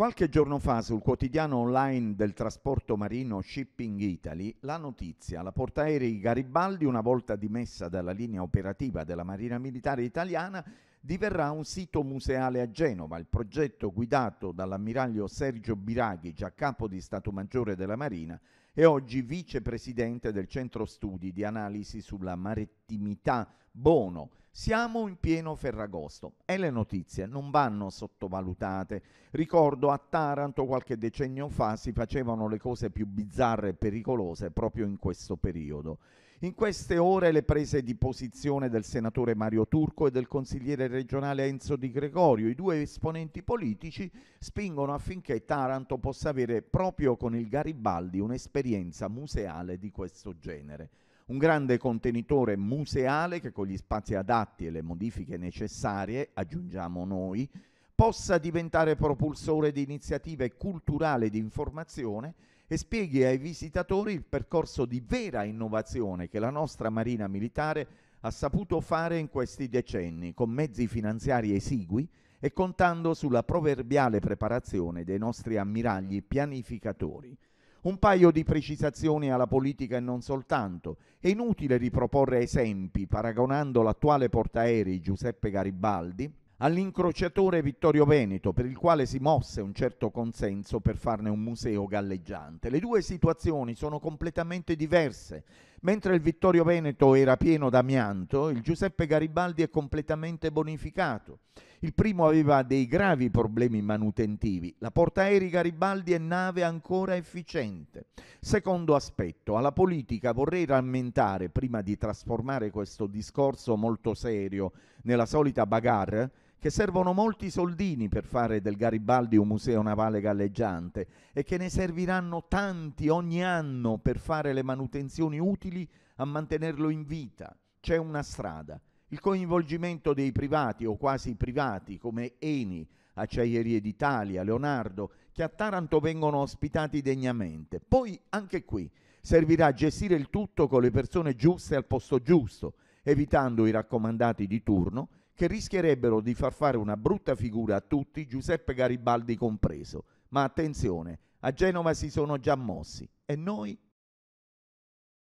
Qualche giorno fa sul quotidiano online del trasporto marino Shipping Italy la notizia, la portaerei Garibaldi una volta dimessa dalla linea operativa della Marina Militare Italiana diverrà un sito museale a Genova. Il progetto guidato dall'ammiraglio Sergio Biraghi, già capo di Stato Maggiore della Marina, e oggi vicepresidente del Centro Studi di Analisi sulla Marittimità Bono. Siamo in pieno Ferragosto e le notizie non vanno sottovalutate. Ricordo a Taranto qualche decennio fa si facevano le cose più bizzarre e pericolose proprio in questo periodo. In queste ore le prese di posizione del senatore Mario Turco e del consigliere regionale Enzo Di Gregorio, i due esponenti politici spingono affinché Taranto possa avere proprio con il Garibaldi un'esperienza museale di questo genere un grande contenitore museale che con gli spazi adatti e le modifiche necessarie, aggiungiamo noi, possa diventare propulsore di iniziative culturali di informazione e spieghi ai visitatori il percorso di vera innovazione che la nostra Marina Militare ha saputo fare in questi decenni con mezzi finanziari esigui e contando sulla proverbiale preparazione dei nostri ammiragli pianificatori. Un paio di precisazioni alla politica e non soltanto. È inutile riproporre esempi paragonando l'attuale portaerei Giuseppe Garibaldi all'incrociatore Vittorio Veneto, per il quale si mosse un certo consenso per farne un museo galleggiante. Le due situazioni sono completamente diverse. Mentre il Vittorio Veneto era pieno d'amianto, il Giuseppe Garibaldi è completamente bonificato. Il primo aveva dei gravi problemi manutentivi. La portaerei Garibaldi è nave ancora efficiente. Secondo aspetto, alla politica vorrei rammentare, prima di trasformare questo discorso molto serio nella solita bagarre, che servono molti soldini per fare del Garibaldi un museo navale galleggiante e che ne serviranno tanti ogni anno per fare le manutenzioni utili a mantenerlo in vita. C'è una strada. Il coinvolgimento dei privati o quasi privati come Eni, Acciaierie d'Italia, Leonardo, che a Taranto vengono ospitati degnamente. Poi anche qui servirà a gestire il tutto con le persone giuste al posto giusto, evitando i raccomandati di turno che rischierebbero di far fare una brutta figura a tutti, Giuseppe Garibaldi compreso. Ma attenzione, a Genova si sono già mossi e noi